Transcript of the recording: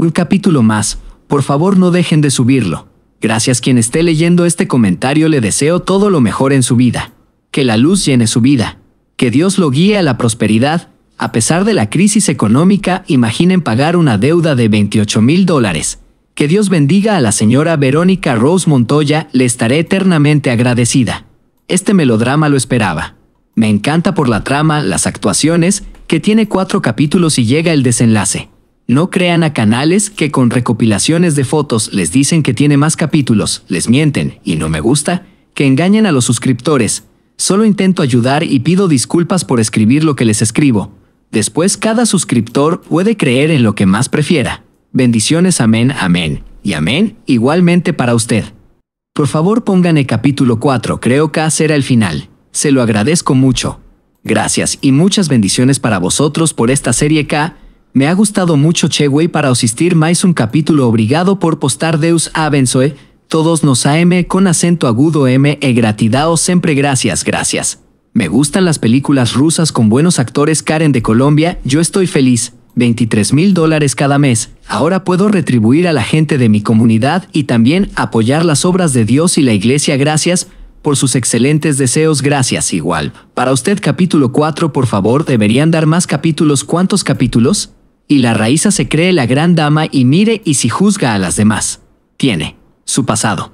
Un capítulo más. Por favor no dejen de subirlo. Gracias quien esté leyendo este comentario le deseo todo lo mejor en su vida. Que la luz llene su vida. Que Dios lo guíe a la prosperidad. A pesar de la crisis económica, imaginen pagar una deuda de 28 mil dólares. Que Dios bendiga a la señora Verónica Rose Montoya, le estaré eternamente agradecida. Este melodrama lo esperaba. Me encanta por la trama, las actuaciones, que tiene cuatro capítulos y llega el desenlace. No crean a canales que con recopilaciones de fotos les dicen que tiene más capítulos, les mienten, y no me gusta, que engañen a los suscriptores. Solo intento ayudar y pido disculpas por escribir lo que les escribo. Después cada suscriptor puede creer en lo que más prefiera. Bendiciones, amén, amén. Y amén, igualmente para usted. Por favor pongan capítulo 4, creo que será el final. Se lo agradezco mucho. Gracias y muchas bendiciones para vosotros por esta serie K me ha gustado mucho Chewey para asistir más un capítulo obrigado por postar Deus abençoe, todos nos AM con acento agudo M e gratidao siempre gracias, gracias. Me gustan las películas rusas con buenos actores Karen de Colombia, yo estoy feliz, 23 mil dólares cada mes. Ahora puedo retribuir a la gente de mi comunidad y también apoyar las obras de Dios y la iglesia gracias por sus excelentes deseos, gracias igual. Para usted capítulo 4, por favor, deberían dar más capítulos. ¿Cuántos capítulos? y la raíza se cree la gran dama y mire y si juzga a las demás. Tiene su pasado.